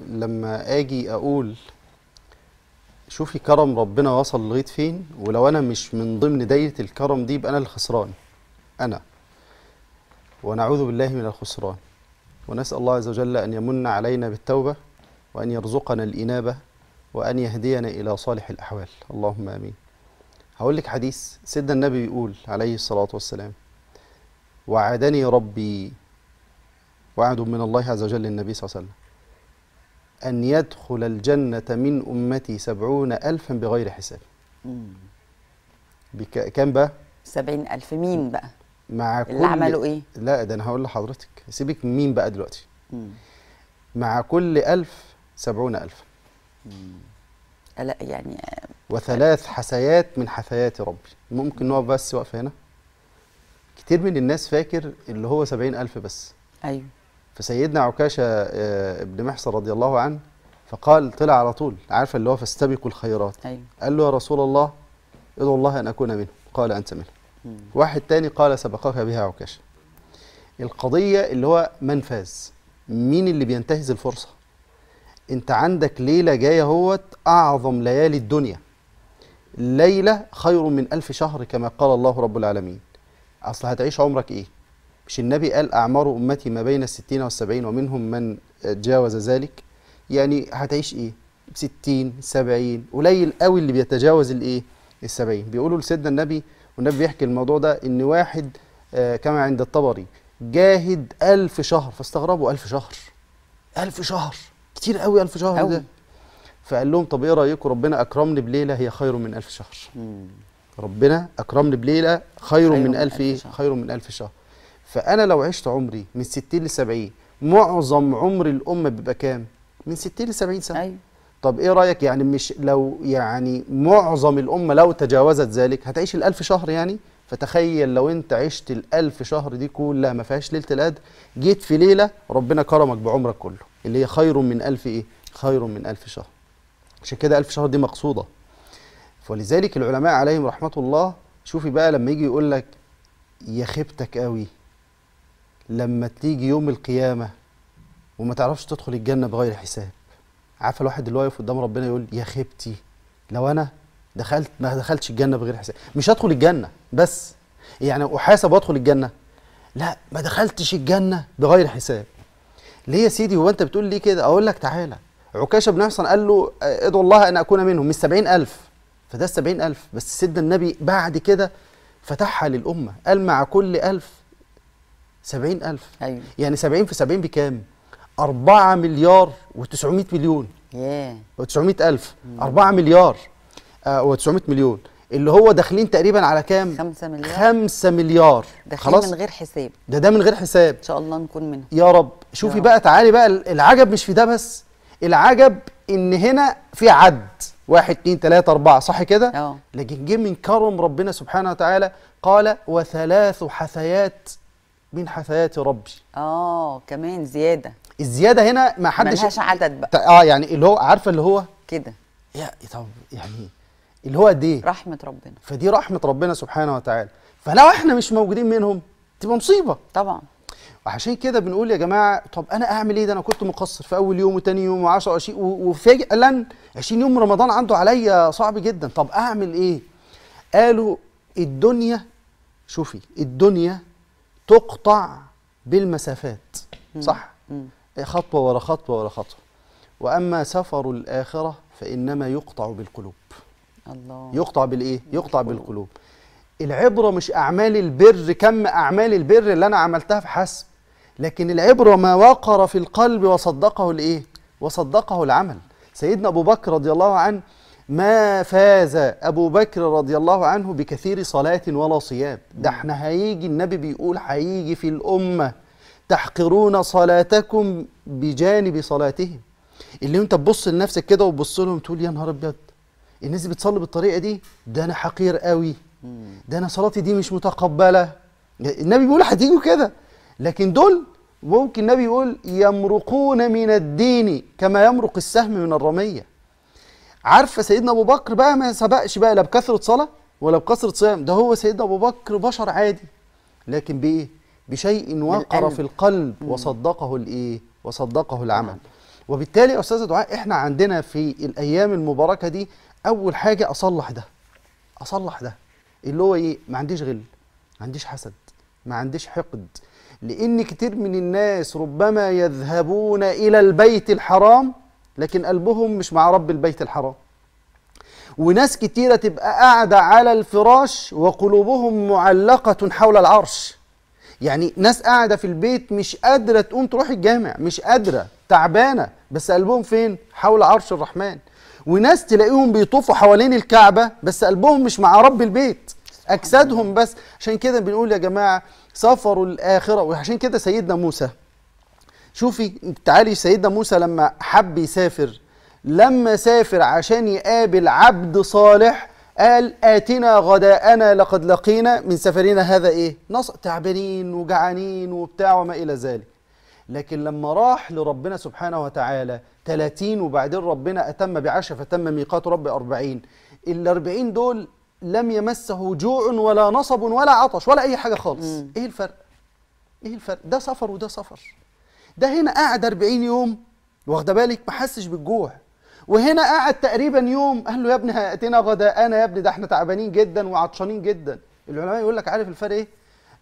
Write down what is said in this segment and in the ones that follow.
لما اجي اقول شوفي كرم ربنا وصل لغايه فين ولو انا مش من ضمن دايره الكرم دي يبقى انا الخسران انا ونعوذ بالله من الخسران ونسال الله عز وجل ان يمن علينا بالتوبه وان يرزقنا الانابه وان يهدينا الى صالح الاحوال اللهم امين هقول لك حديث سيدنا النبي بيقول عليه الصلاه والسلام وعدني ربي وعد من الله عز وجل للنبي صلى الله عليه وسلم أن يدخل الجنة من أمتي سبعون ألفا بغير حساب بك... كم بقى؟ سبعين ألف مين بقى؟ مع كل اللي عملوا إيه؟ لا ده أنا هقول لحضرتك سيبك مين بقى دلوقتي مم. مع كل ألف سبعون ألف لا يعني وثلاث حسيات من حثيات ربي ممكن نقف بس وقف هنا كتير من الناس فاكر اللي هو سبعين ألف بس أيوه فسيدنا عكاشة آه، ابن محصن رضي الله عنه فقال طلع على طول عارف اللي هو فاستبقوا الخيرات أيوة. قال له يا رسول الله ادعو الله ان اكون منه قال انت منه مم. واحد تاني قال سبقك بها عكاشة القضية اللي هو من فاز مين اللي بينتهز الفرصة انت عندك ليلة جاية هوت اعظم ليالي الدنيا ليلة خير من ألف شهر كما قال الله رب العالمين أصل هتعيش عمرك إيه مش النبي قال أعمار أمتي ما بين الستين والسبعين ومنهم من جاوز ذلك يعني هتعيش إيه ستين سبعين قليل قوي اللي بيتجاوز الإيه السبعين بيقولوا لسيدنا النبي والنبي بيحكي الموضوع ده إن واحد آه كما عند الطبري جاهد ألف شهر فاستغربوا ألف شهر ألف شهر كتير قوي ألف شهر أوي. ده فقال لهم طب ايه رايكم ربنا اكرمني بليله هي خير من الف شهر مم. ربنا اكرمني بليله خير, خير من, من الف, ألف إيه؟ شهر. خير من الف شهر فانا لو عشت عمري من 60 ل 70 معظم عمر الامه بيبقى كام من 60 ل 70 سنه أيوة. طب ايه رايك يعني مش لو يعني معظم الامه لو تجاوزت ذلك هتعيش ال1000 شهر يعني فتخيل لو انت عشت ال1000 شهر دي كلها ما فيهاش ليله القدر جيت في ليله ربنا كرمك بعمرك كله اللي هي خير من 1000 ايه خير من 1000 شهر عشان كده 1000 شهر دي مقصوده ولذلك العلماء عليهم رحمه الله شوفي بقى لما يجي يقول لك يا خيبتك قوي لما تيجي يوم القيامه وما تعرفش تدخل الجنه بغير حساب عارفه الواحد اللي واقف قدام ربنا يقول يا خيبتي لو انا دخلت ما دخلتش الجنه بغير حساب مش هدخل الجنه بس يعني احاسب وادخل الجنه لا ما دخلتش الجنه بغير حساب ليه يا سيدي هو انت بتقول ليه كده اقول لك تعالى عكاشه بن حصن قال له ادعو الله ان اكون منهم من سبعين ألف فده السبعين ألف بس سيدنا النبي بعد كده فتحها للأمة قال مع كل ألف 70000 أيوة. يعني 70 في 70 بكام 4 مليار و900 مليون ياه yeah. و900000 4 مليار آه و900 مليون اللي هو داخلين تقريبا على كام 5 مليار 5 مليار خلاص من غير حساب ده ده من غير حساب ان شاء الله نكون منه يا رب شوفي يا بقى تعالي بقى العجب مش في ده بس العجب ان هنا في عد واحد اتنين تلاتة أربعة صح كده؟ آه. لكن جه من كرم ربنا سبحانه وتعالى قال وثلاث حثيات من حثيات ربي اه كمان زياده الزياده هنا ما حدش ملهاش عدد بقى اه يعني اللي هو عارفه اللي هو كده يا طب يعني اللي هو دي رحمه ربنا فدي رحمه ربنا سبحانه وتعالى فلو احنا مش موجودين منهم تبقى مصيبه طبعا وعشان كده بنقول يا جماعه طب انا اعمل ايه ده انا كنت مقصر في اول يوم وثاني يوم و10 و20 وفعلا 20 يوم رمضان عنده عليا صعب جدا طب اعمل ايه قالوا الدنيا شوفي الدنيا تقطع بالمسافات صح إيه، خطوه ورا خطوه ورا خطوه واما سفر الاخره فانما يقطع بالقلوب الله يقطع بالايه يقطع بالقلوب العبره مش اعمال البر كم اعمال البر اللي انا عملتها في حسب لكن العبره ما وقر في القلب وصدقه الايه وصدقه العمل سيدنا ابو بكر رضي الله عنه ما فاز أبو بكر رضي الله عنه بكثير صلاة ولا صيام ده احنا هيجي النبي بيقول هيجي في الأمة تحقرون صلاتكم بجانب صلاتهم اللي انت تبص لنفسك كده وتبص لهم تقول يا نهار ابيض الناس بتصلي بالطريقه دي ده انا حقير قوي ده انا صلاتي دي مش متقبله النبي بيقول هتيجوا كده لكن دول ممكن النبي يقول يمرقون من الدين كما يمرق السهم من الرميه عارفه سيدنا ابو بكر بقى ما سبقش بقى لا بكثره صلاه ولا بكثره صيام ده هو سيدنا ابو بكر بشر عادي لكن بايه بشيء وقر في القلب وصدقه الايه وصدقه العمل نعم. وبالتالي يا استاذه دعاء احنا عندنا في الايام المباركه دي اول حاجه اصلح ده اصلح ده اللي هو ايه ما عنديش غل ما عنديش حسد ما عنديش حقد لان كتير من الناس ربما يذهبون الى البيت الحرام لكن قلبهم مش مع رب البيت الحرام وناس كتيرة تبقى قاعدة على الفراش وقلوبهم معلقة حول العرش يعني ناس قاعدة في البيت مش قادرة تقوم تروح الجامع مش قادرة تعبانة بس قلبهم فين حول عرش الرحمن وناس تلاقيهم بيطوفوا حوالين الكعبة بس قلبهم مش مع رب البيت أجسادهم بس عشان كده بنقول يا جماعة سفروا الآخرة وعشان كده سيدنا موسى شوفي تعالي سيدنا موسى لما حب يسافر لما سافر عشان يقابل عبد صالح قال آتنا غداءنا لقد لقينا من سفرنا هذا إيه؟ نص تعبانين وجعانين وبتاع وما إلى ذلك لكن لما راح لربنا سبحانه وتعالى 30 وبعدين ربنا أتم بعشرة فتم ميقات رب 40 ال 40 دول لم يمسه جوع ولا نصب ولا عطش ولا أي حاجة خالص إيه الفرق؟ إيه الفرق؟ ده سفر وده سفر ده هنا قعد 40 يوم واخده بالك ما حسش بالجوع وهنا قعد تقريبا يوم قال له يا ابني هياتينا غداءنا يا ابني ده احنا تعبانين جدا وعطشانين جدا العلماء يقول لك عارف الفرق ايه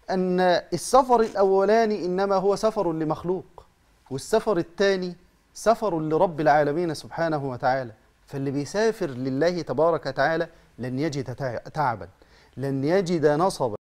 ان السفر الاولاني انما هو سفر لمخلوق والسفر الثاني سفر لرب العالمين سبحانه وتعالى فاللي بيسافر لله تبارك وتعالى لن يجد تعبا لن يجد نصبا